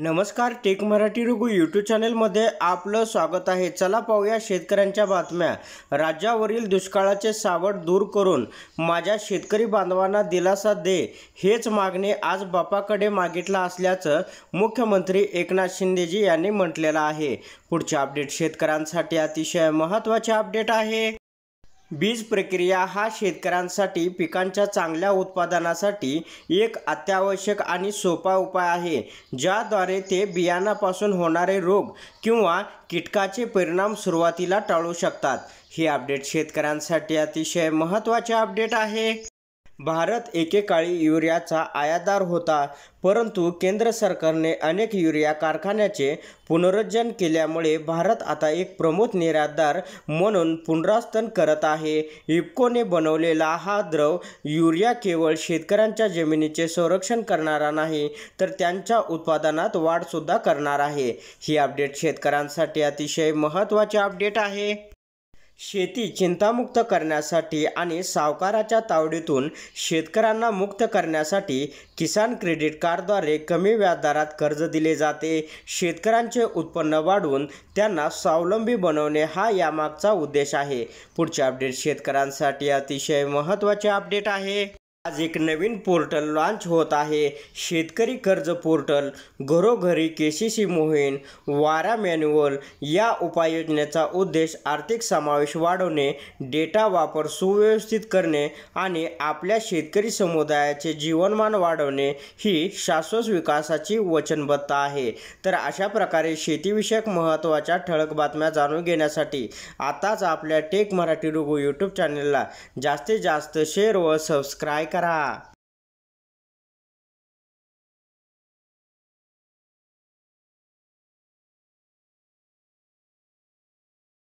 नमस्कार take Marathi रुगू YouTube चॅनेलमध्ये आपलं स्वागत आहे चला पाहूया शेतकऱ्यांच्या बातम्या राज्यावरील दुष्काळाचे सावट दूर करून माझ्या शेतकरी बांधवांना दिलासा दे हेच मागणी आज बापाकडे मागितला असल्याचं मुख्यमंत्री एकनाथ शिंदेजी यांनी म्हटलेलं आहे पुढचे अपडेट शेतकऱ्यांसाठी अतिशय महत्त्वाचे अपडेट आहे बीज प्रक्रिया हा शेतकऱ्यांसाठी पिकांच्या चांगल्या उत्पादनासाठी एक अत्यावश्यक आणि सोपा उपाय आहे ज्याद्वारे ते बियाणापासून होणारे रोग किंवा कीटकाचे परिणाम सुरुवातीला टाळू शकतात ही अपडेट शेतकऱ्यांसाठी अतिशय महत्त्वाचे अपडेट आहे भारत एकेकाळी युरियाचा आयातदार होता परंतु केंद्र सरकारने अनेक युरिया कारखान्याचे पुनरुज्जन केल्यामुळे भारत आता एक प्रमुख निर्यातदार म्हणून पुनरास्तन करत आहे इफ्कोने बनवलेला हा द्रव युरिया केवळ शेतकऱ्यांच्या जमिनीचे संरक्षण करणारा नाही तर त्यांच्या उत्पादनात वाढसुद्धा करणार आहे ही अपडेट शेतकऱ्यांसाठी अतिशय महत्त्वाचे अपडेट आहे शेती चिंतामुक्त करण्यासाठी आणि सावकाराच्या तावडीतून शेतकऱ्यांना मुक्त करण्यासाठी किसान क्रेडिट कार्डद्वारे कमी व्याजदरात कर्ज दिले जाते शेतकऱ्यांचे उत्पन्न वाढवून त्यांना स्वावलंबी बनवणे हा यामागचा उद्देश आहे पुढचे अपडेट शेतकऱ्यांसाठी अतिशय महत्त्वाचे अपडेट आहे आज एक नवीन पोर्टल लॉन्च होत आहे शेतकरी कर्ज पोर्टल घरोघरी के सी सी मोहीम वारा मॅन्युअल या उपाययोजनेचा उद्देश आर्थिक समावेश वाढवणे डेटा वापर सुव्यवस्थित करणे आणि आपल्या शेतकरी समुदायाचे जीवनमान वाढवणे ही शाश्वत विकासाची वचनबद्धता आहे तर अशा प्रकारे शेतीविषयक महत्त्वाच्या ठळक बातम्या जाणून घेण्यासाठी आताच आपल्या टेक मराठी रुगू यूट्यूब चॅनलला जास्तीत जास्त शेअर व सबस्क्राईब cara